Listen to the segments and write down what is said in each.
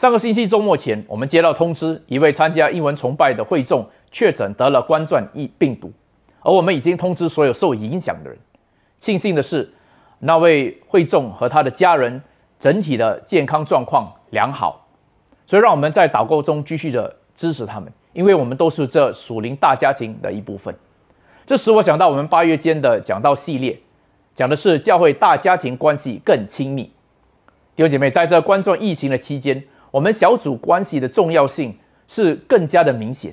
上个星期周末前，我们接到通知，一位参加英文崇拜的会众确诊得了冠状疫病毒，而我们已经通知所有受影响的人。庆幸的是，那位会众和他的家人整体的健康状况良好，所以让我们在祷告中继续的支持他们，因为我们都是这属灵大家庭的一部分。这使我想到我们八月间的讲道系列，讲的是教会大家庭关系更亲密。弟兄姐妹，在这冠状疫情的期间，我们小组关系的重要性是更加的明显，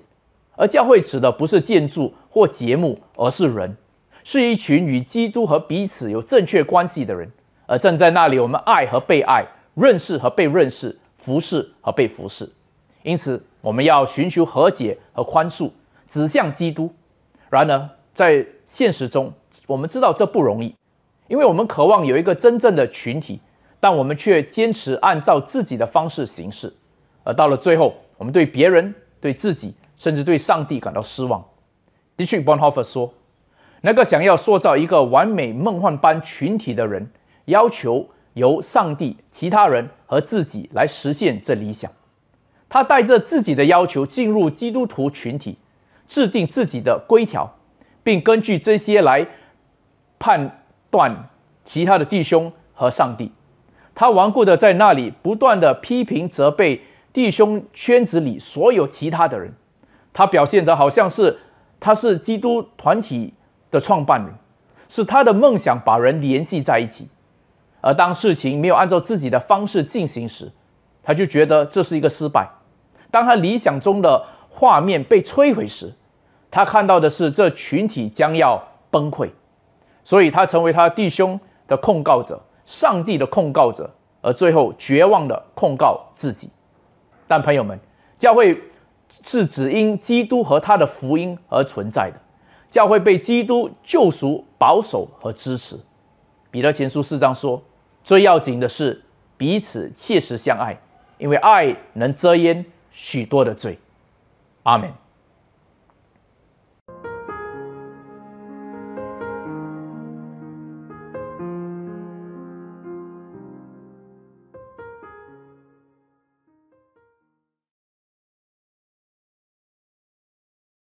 而教会指的不是建筑或节目，而是人，是一群与基督和彼此有正确关系的人，而站在那里，我们爱和被爱，认识和被认识，服侍和被服侍。因此，我们要寻求和解和宽恕，指向基督。然而，在现实中，我们知道这不容易，因为我们渴望有一个真正的群体。但我们却坚持按照自己的方式行事，而到了最后，我们对别人、对自己，甚至对上帝感到失望。，Bonhoeffer 说：“那个想要塑造一个完美梦幻般群体的人，要求由上帝、其他人和自己来实现这理想。他带着自己的要求进入基督徒群体，制定自己的规条，并根据这些来判断其他的弟兄和上帝。”他顽固的在那里不断的批评责备弟兄圈子里所有其他的人，他表现得好像是他是基督团体的创办人，是他的梦想把人联系在一起。而当事情没有按照自己的方式进行时，他就觉得这是一个失败。当他理想中的画面被摧毁时，他看到的是这群体将要崩溃，所以他成为他弟兄的控告者。上帝的控告者，而最后绝望的控告自己。但朋友们，教会是只因基督和他的福音而存在的。教会被基督救赎、保守和支持。彼得前书四章说：“最要紧的是彼此切实相爱，因为爱能遮掩许多的罪。”阿门。